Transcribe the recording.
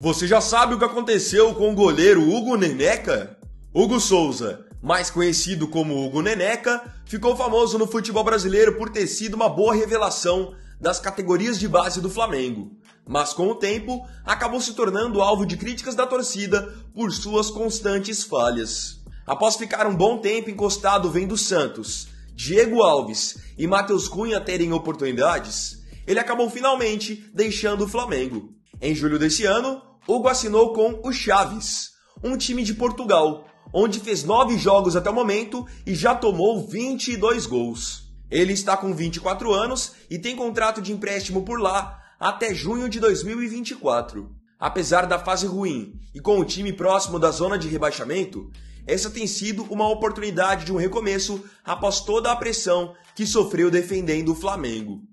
Você já sabe o que aconteceu com o goleiro Hugo Neneca? Hugo Souza, mais conhecido como Hugo Neneca, ficou famoso no futebol brasileiro por ter sido uma boa revelação das categorias de base do Flamengo, mas com o tempo acabou se tornando alvo de críticas da torcida por suas constantes falhas. Após ficar um bom tempo encostado vendo Santos, Diego Alves e Matheus Cunha terem oportunidades, ele acabou finalmente deixando o Flamengo. Em julho desse ano, Hugo assinou com o Chaves, um time de Portugal, onde fez nove jogos até o momento e já tomou 22 gols. Ele está com 24 anos e tem contrato de empréstimo por lá até junho de 2024. Apesar da fase ruim e com o time próximo da zona de rebaixamento, essa tem sido uma oportunidade de um recomeço após toda a pressão que sofreu defendendo o Flamengo.